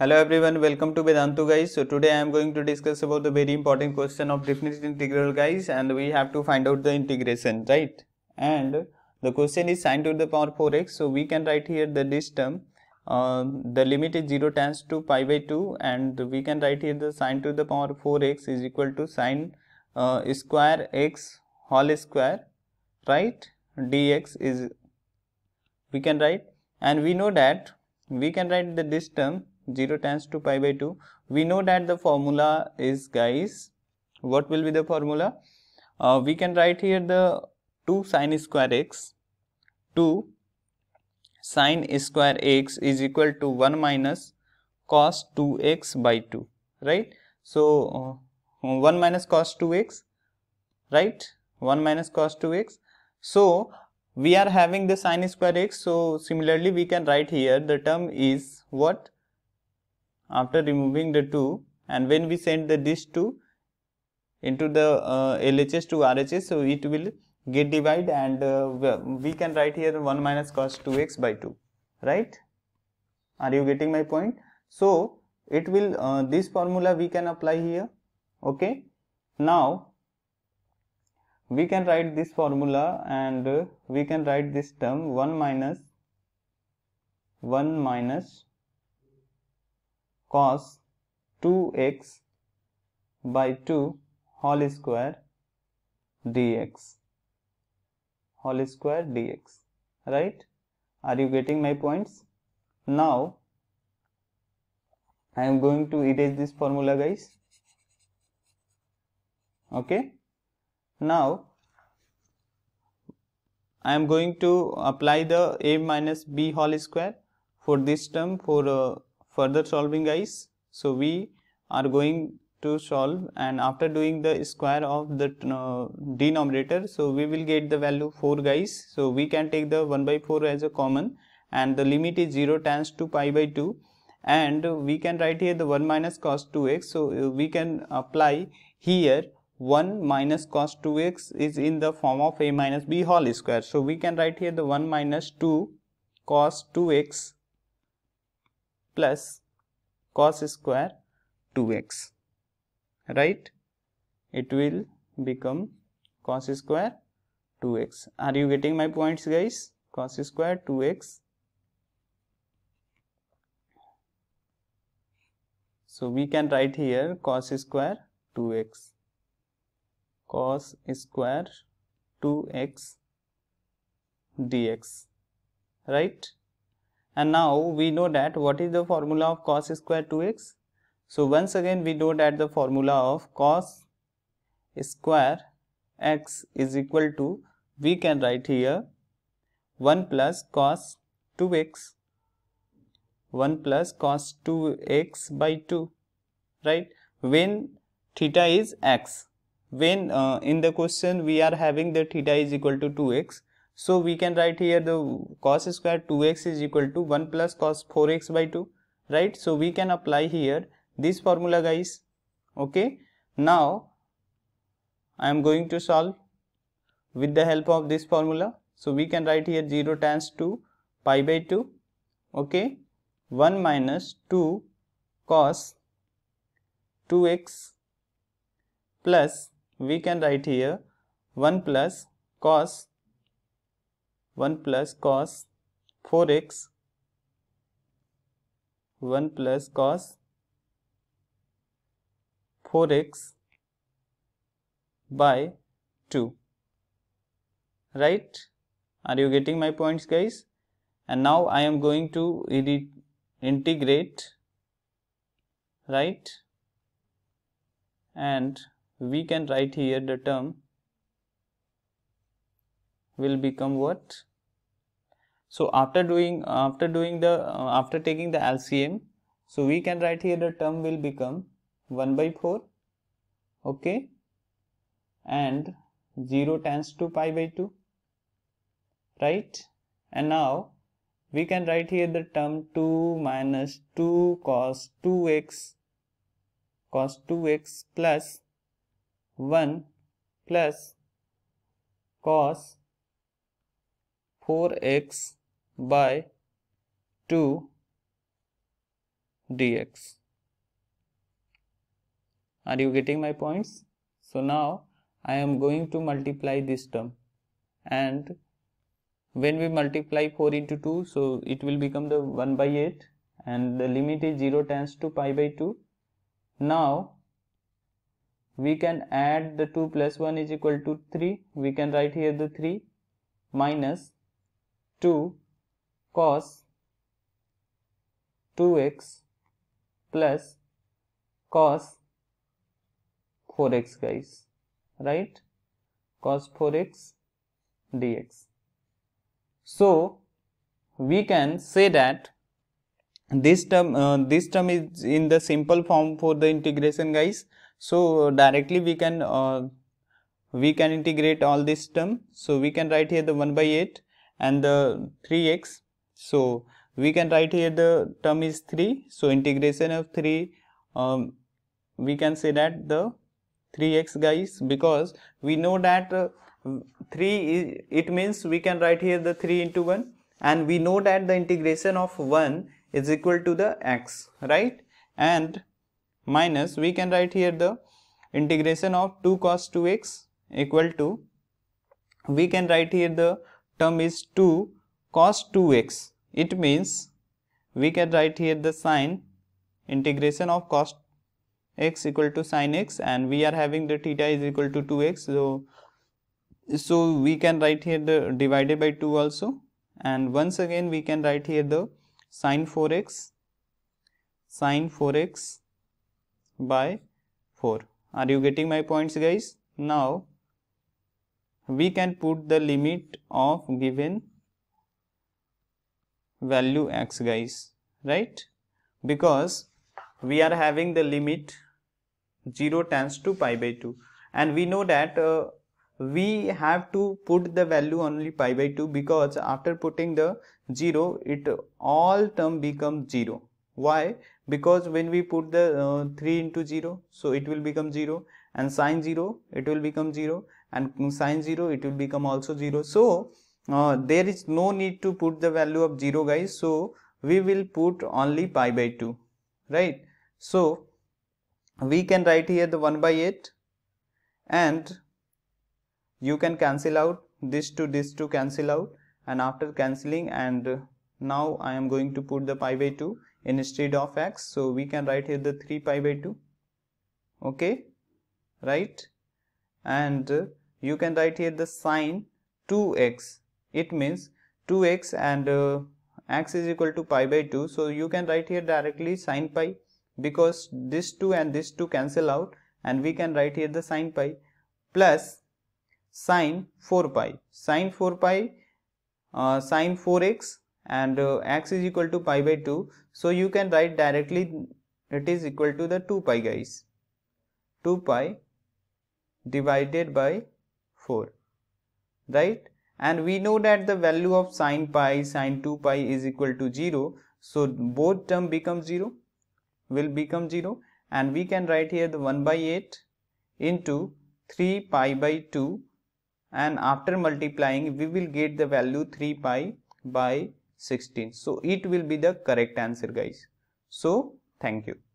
hello everyone welcome to vedantu guys so today i am going to discuss about the very important question of definite integral guys and we have to find out the integration right and the question is sine to the power 4x so we can write here the this term um, uh, um, the limit is 0 tends to pi by 2 and we can write here the sine to the power 4x is equal to sine uh, square x whole square right dx is we can write and we know that we can write the this term um, 0 times to pi by 2 we know that the formula is guys what will be the formula uh, we can write here the 2 sine square x 2 sine square x is equal to 1 minus cos 2x by 2 right so uh, 1 minus cos 2x right 1 minus cos 2x so we are having the sine square x so similarly we can write here the term is what after removing the 2 and when we send the dish two into the uh, LHS to RHS so it will get divide and uh, we can write here 1 minus cos 2x by 2 right are you getting my point so it will uh, this formula we can apply here okay now we can write this formula and uh, we can write this term 1 minus 1 minus cos 2x by 2 whole square dx whole square dx right are you getting my points now i am going to erase this formula guys okay now i am going to apply the a minus b whole square for this term for uh, further solving guys so we are going to solve and after doing the square of the uh, denominator so we will get the value 4 guys so we can take the 1 by 4 as a common and the limit is 0 tends to pi by 2 and we can write here the 1 minus cos 2x so uh, we can apply here 1 minus cos 2x is in the form of a minus b whole square so we can write here the 1 minus 2 cos 2x plus cos square 2x right it will become cos square 2x are you getting my points guys cos square 2x so we can write here cos square 2x cos square 2x dx right and now we know that what is the formula of cos square 2x so once again we know that the formula of cos square x is equal to we can write here 1 plus cos 2x 1 plus cos 2x by 2 right when theta is x when uh, in the question we are having the theta is equal to 2x so we can write here the cos square 2x is equal to 1 plus cos 4x by 2, right? So we can apply here this formula guys, okay? Now I am going to solve with the help of this formula. So we can write here 0 times 2 pi by 2, okay? 1 minus 2 cos 2x plus we can write here 1 plus cos 1 plus cos 4x 1 plus cos 4x by 2 right are you getting my points guys and now i am going to integrate right and we can write here the term will become what so after doing after doing the uh, after taking the LCM so we can write here the term will become 1 by 4 okay and 0 tends to pi by 2 right and now we can write here the term 2 minus 2 cos 2x cos 2x plus 1 plus cos 4x by 2 dx. Are you getting my points? So now I am going to multiply this term and when we multiply 4 into 2 so it will become the 1 by 8 and the limit is 0 tends to pi by 2. Now we can add the 2 plus 1 is equal to 3 we can write here the 3 minus 2 cos 2x plus cos 4x guys right cos 4x dx so we can say that this term uh, this term is in the simple form for the integration guys so directly we can uh, we can integrate all this term so we can write here the 1 by 8 and the 3x so we can write here the term is 3. So integration of 3, um, we can say that the 3x guys because we know that uh, 3 is, it means we can write here the 3 into 1 and we know that the integration of 1 is equal to the x right and minus we can write here the integration of 2 cos 2x equal to we can write here the term is 2 cos 2x. It means we can write here the sine integration of cos x equal to sine x and we are having the theta is equal to 2x. So, so we can write here the divided by 2 also and once again we can write here the sine 4x sine 4x by 4. Are you getting my points guys? Now we can put the limit of given value x guys right because we are having the limit 0 tends to pi by 2 and we know that uh, we have to put the value only pi by 2 because after putting the 0 it all term becomes 0 why because when we put the uh, 3 into 0 so it will become 0 and sine 0 it will become 0 and sine 0 it will become also 0 so uh, there is no need to put the value of 0 guys so we will put only pi by 2 right so we can write here the 1 by 8 and you can cancel out this to this to cancel out and after cancelling and now I am going to put the pi by 2 instead of x so we can write here the 3 pi by 2 okay right and you can write here the sine 2x it means 2x and uh, x is equal to pi by 2 so you can write here directly sine pi because this 2 and this 2 cancel out and we can write here the sine pi plus sine 4 pi sine 4 pi uh, sine 4x and uh, x is equal to pi by 2 so you can write directly it is equal to the 2 pi guys 2 pi divided by 4 right and we know that the value of sine pi sine 2 pi is equal to 0 so both term becomes 0 will become 0 and we can write here the 1 by 8 into 3 pi by 2 and after multiplying we will get the value 3 pi by 16 so it will be the correct answer guys so thank you